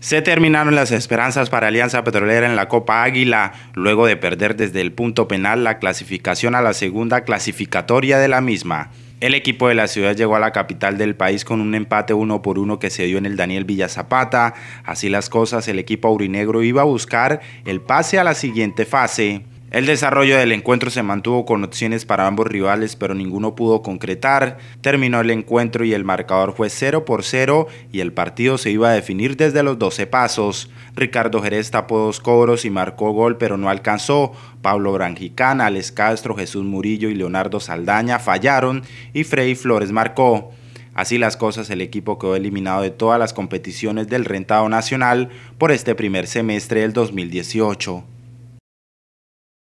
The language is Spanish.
Se terminaron las esperanzas para Alianza Petrolera en la Copa Águila, luego de perder desde el punto penal la clasificación a la segunda clasificatoria de la misma. El equipo de la ciudad llegó a la capital del país con un empate uno por uno que se dio en el Daniel Villazapata. Así las cosas, el equipo aurinegro iba a buscar el pase a la siguiente fase. El desarrollo del encuentro se mantuvo con opciones para ambos rivales, pero ninguno pudo concretar. Terminó el encuentro y el marcador fue 0 por 0 y el partido se iba a definir desde los 12 pasos. Ricardo Jerez tapó dos cobros y marcó gol, pero no alcanzó. Pablo Branjicán, Alex Castro, Jesús Murillo y Leonardo Saldaña fallaron y Frey Flores marcó. Así las cosas, el equipo quedó eliminado de todas las competiciones del rentado nacional por este primer semestre del 2018.